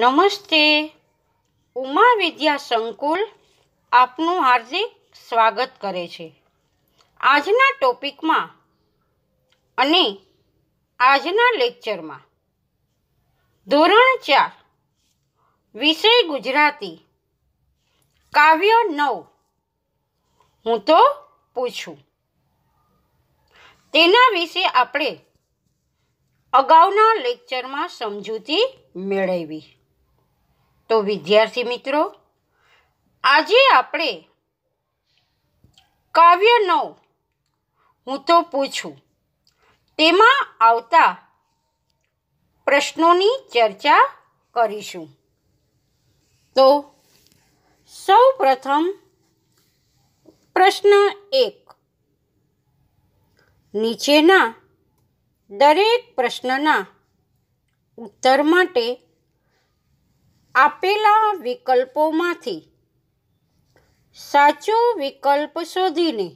નમસ્તે ઉમા વિદ્યા સંકુલ આપનું હાર્દિક સ્વાગત કરે છે આજના ટોપિકમાં અને આજના લેક્ચરમાં ધોરણ ચાર વિષય ગુજરાતી કાવ્ય નવ હું તો પૂછું તેના વિશે આપણે અગાઉના લેક્ચરમાં સમજૂતી મેળવી તો વિદ્યાર્થી મિત્રો આજે આપણે કાવ્ય નવ હું તો પૂછું તેમાં આવતા પ્રશ્નોની ચર્ચા કરીશું તો સૌ પ્રથમ પ્રશ્ન એક નીચેના દરેક પ્રશ્નના ઉત્તર માટે આપેલા વિકલ્પોમાંથી સાચો વિકલ્પ શોધીને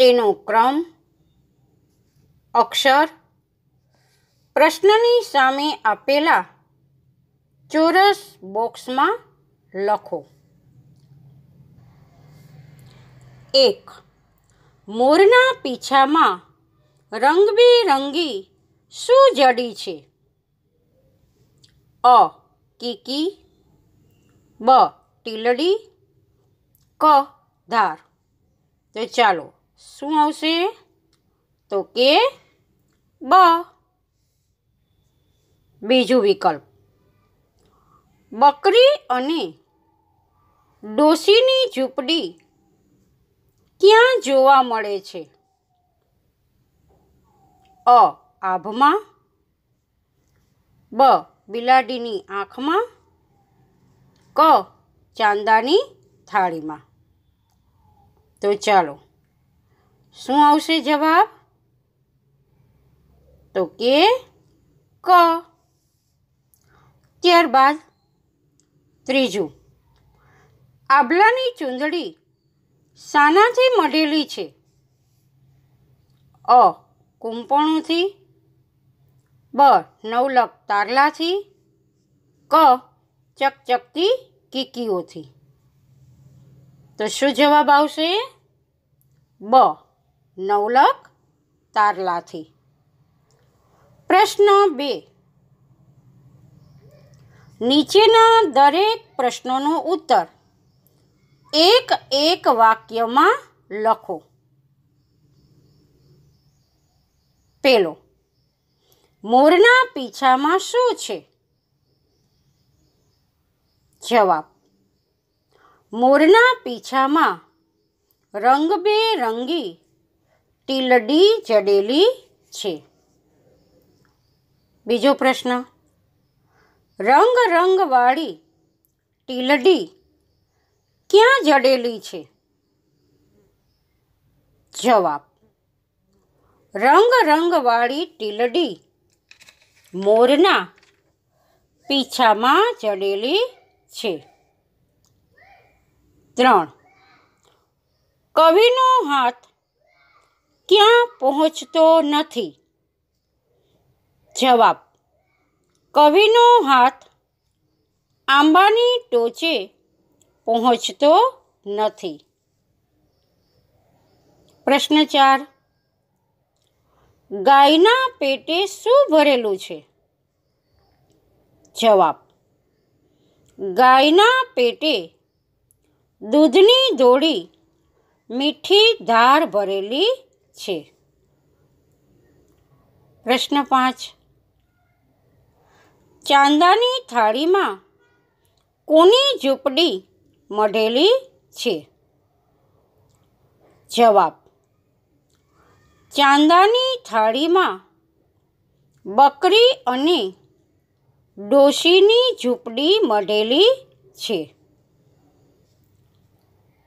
તેનો ક્રમ અક્ષર પ્રશ્નની સામે આપેલા ચોરસ બોક્સમાં લખો એક મોરના પીછામાં રંગબેરંગી શું જડી છે અ કીકી બ ટીલડી ક ધાર તો ચાલો શું આવશે તો કે બ બીજું વિકલ્પ બકરી અને ડોસીની ઝૂંપડી ક્યાં જોવા મળે છે અ આભમાં બ બિલાડીની આંખમાં ક ચાંદાની થાળીમાં તો ચાલો શું આવશે જવાબ તો કે ક ત્યારબાદ ત્રીજું આબલાની ચૂંદડી શાનાથી મઢેલી છે અ કૂંપણુંથી બ નવલક તારલાથી ક ચકચકતી કીકીઓથી તો શું જવાબ આવશે બ નવલખ તારલાથી પ્રશ્ન બે નીચેના દરેક પ્રશ્નોનો ઉત્તર એક એક વાક્યમાં લખો પેલો મોરના પીછામાં શું છે જવાબ મોરના પીછામાં રંગબેરંગી ટીલડી જડેલી છે બીજો પ્રશ્ન રંગ રંગવાળી ટીલડી ક્યાં જડેલી છે જવાબ રંગ રંગવાળી ટીલડી મોરના પીછામાં ચડેલી છે ત્રણ કવિનો હાથ ક્યાં પહોંચતો નથી જવાબ કવિનો હાથ આંબાની ટોચે પહોંચતો નથી પ્રશ્ન ચાર ગાયના પેટે શું ભરેલું છે જવાબ ગાયના પેટે દૂધની દોડી મીઠી ધાર ભરેલી છે પ્રશ્ન પાંચ ચાંદાની થાળીમાં કોની ઝૂંપડી મઢેલી છે જવાબ ચાંદાની થાળીમાં બકરી અને ડોશીની ઝૂંપડી મઢેલી છે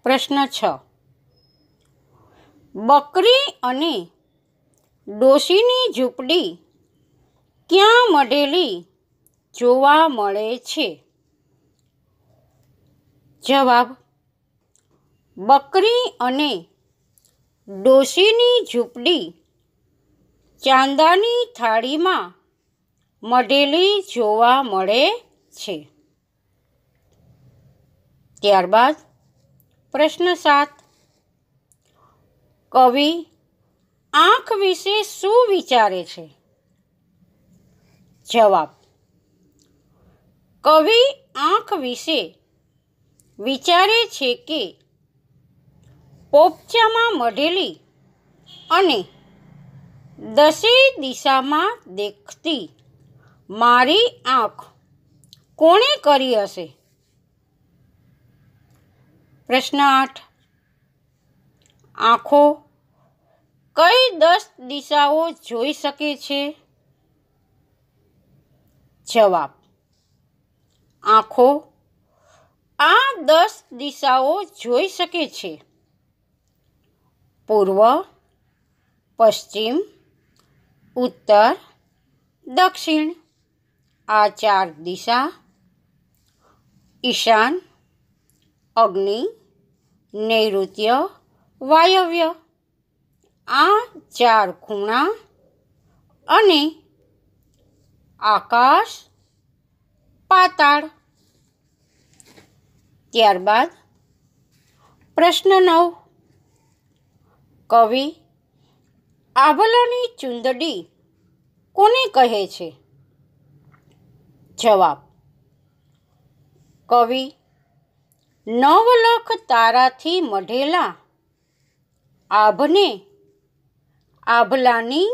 પ્રશ્ન છ બકરી અને ડોશીની ઝૂંપડી ક્યાં મઢેલી જોવા મળે છે જવાબ બકરી અને ડોશીની ઝૂંપડી ચાંદાની થાળીમાં મઢેલી જોવા મળે છે ત્યારબાદ પ્રશ્ન સાત કવિ આંખ વિશે શું વિચારે છે જવાબ કવિ આંખ વિશે વિચારે છે કે પોપચામાં મઢેલી અને દસે દિશામાં દેખતી મારી આંખ કોણે કરી હશે પ્રશ્ન આઠ આંખો કઈ દસ દિશાઓ જોઈ શકે છે જવાબ આંખો આ દસ દિશાઓ જોઈ શકે છે પૂર્વ પશ્ચિમ ઉત્તર દક્ષિણ આ ચાર દિશા ઈશાન અગ્નિ નૈઋત્ય વાયવ્ય આ ચાર ખૂણા અને આકાશ પાતાળ ત્યારબાદ પ્રશ્ન નવ કવિ આભલાની ચુંદડી કોને કહે છે જવાબ કવિ નવલખ તારાથી મઢેલા આભને આભલાની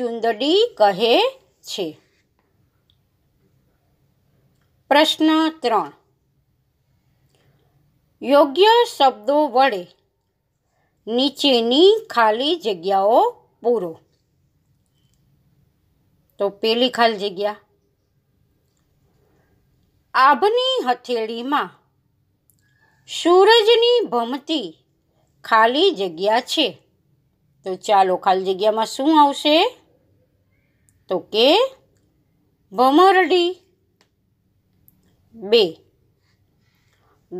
ચુંદડી કહે છે પ્રશ્ન ત્રણ યોગ્ય શબ્દો વડે નીચેની ખાલી જગ્યાઓ પૂરો તો પેલી ખાલી જગ્યા આભની હથેળીમાં સૂરજની ભમતી ખાલી જગ્યા છે તો ચાલો ખાલી જગ્યામાં શું આવશે તો કે ભમરડી બે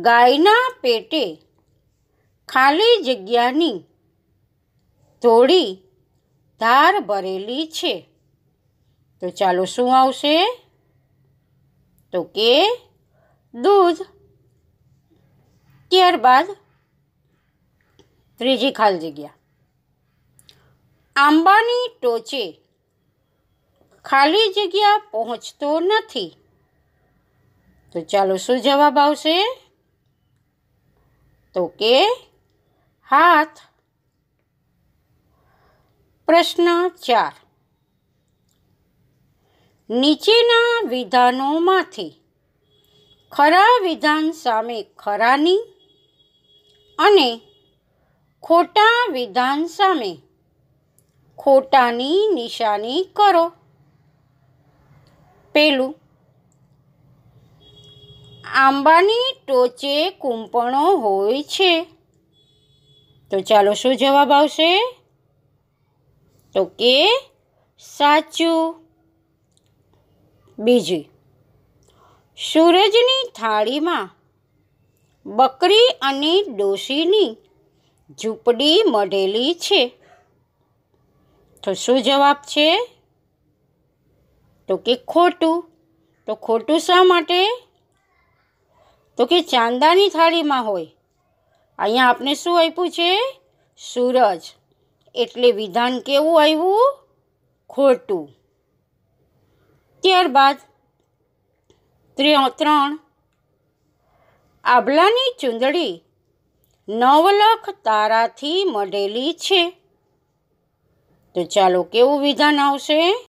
ગાયના પેટે ખાલી જગ્યાની થોડી ધાર ભરેલી છે તો ચાલો શું આવશે તો કે દૂધ ત્યારબાદ ત્રીજી ખાલી જગ્યા આંબાની ટોચે ખાલી જગ્યા પહોંચતો નથી તો ચાલો શું જવાબ આવશે તો કે હાથ પ્રશ્ન ચાર નીચેના વિધાનોમાંથી ખરા વિધાન સામે ખરાની અને ખોટા વિધાન સામે ખોટાની નિશાની કરો પેલું આંબાની ટોચે કુંપણો હોય છે તો ચાલો શું જવાબ આવશે તો કે સાચું બીજી સૂરજની થાળીમાં બકરી અને ડોશીની ઝૂંપડી મઢેલી છે તો શું જવાબ છે તો કે ખોટું તો ખોટું શા માટે તો કે ચાંદાની થાળીમાં હોય અહીંયા આપને શું આપ્યું છે સૂરજ એટલે વિધાન કેવું આવ્યું ખોટું ત્યારબાદ ત્રણ આભલાની ચૂંદડી નવલખ તારાથી મઢેલી છે તો ચાલો કેવું વિધાન આવશે